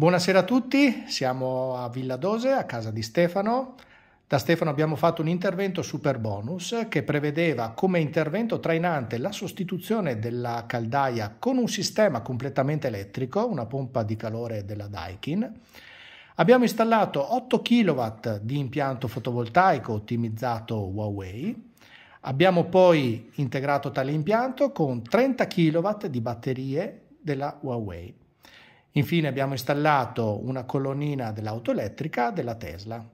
Buonasera a tutti, siamo a Villa Dose, a casa di Stefano. Da Stefano abbiamo fatto un intervento super bonus che prevedeva come intervento trainante la sostituzione della caldaia con un sistema completamente elettrico, una pompa di calore della Daikin. Abbiamo installato 8 kW di impianto fotovoltaico ottimizzato Huawei. Abbiamo poi integrato tale impianto con 30 kW di batterie della Huawei. Infine abbiamo installato una colonnina dell'auto elettrica della Tesla.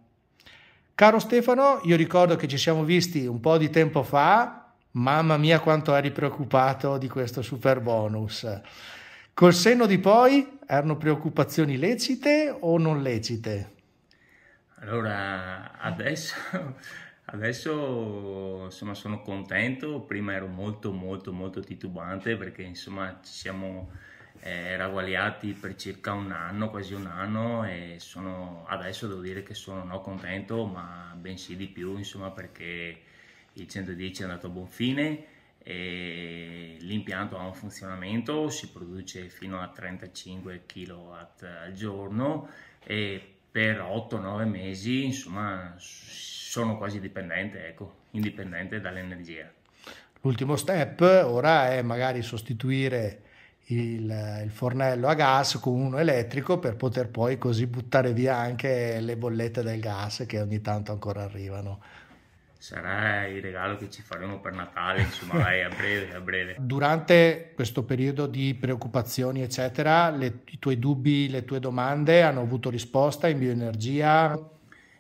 Caro Stefano, io ricordo che ci siamo visti un po' di tempo fa, mamma mia quanto eri preoccupato di questo super bonus. Col senno di poi erano preoccupazioni lecite o non lecite? Allora, adesso, adesso insomma, sono contento, prima ero molto molto molto titubante perché insomma ci siamo eh, ragguagliati per circa un anno, quasi un anno e sono, adesso devo dire che sono non contento ma bensì di più insomma perché il 110 è andato a buon fine e l'impianto ha un funzionamento, si produce fino a 35 kW al giorno e per 8-9 mesi insomma sono quasi dipendente, ecco, indipendente dall'energia. L'ultimo step ora è magari sostituire il, il, fornello a gas con uno elettrico per poter poi così buttare via anche le bollette del gas che ogni tanto ancora arrivano. Sarà il regalo che ci faremo per Natale, insomma, vai, a breve, a breve. Durante questo periodo di preoccupazioni, eccetera, le, i tuoi dubbi, le tue domande hanno avuto risposta in bioenergia?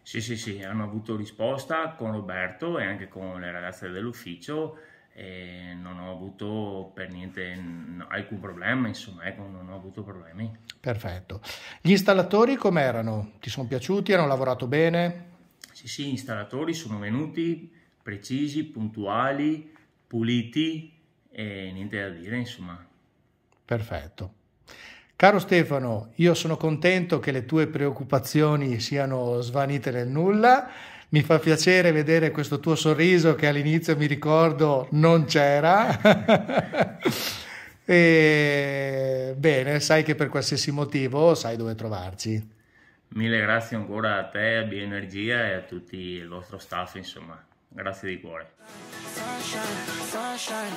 Sì, sì, sì, hanno avuto risposta con Roberto e anche con le ragazze dell'ufficio e non ho avuto per niente n- alcun problema, insomma, ecco, non ho avuto problemi. Perfetto. Gli installatori com'erano? Ti sono piaciuti? Hanno lavorato bene? Sì, sì, gli installatori sono venuti precisi, puntuali, puliti e niente da dire, insomma. Perfetto. Caro Stefano, io sono contento che le tue preoccupazioni siano svanite nel nulla mi fa piacere vedere questo tuo sorriso che all'inizio mi ricordo non c'era. e, bene, sai che per qualsiasi motivo sai dove trovarci. Mille grazie ancora a te, a Bioenergia e a tutto il vostro staff, insomma. Grazie di cuore. Sunshine, sunshine,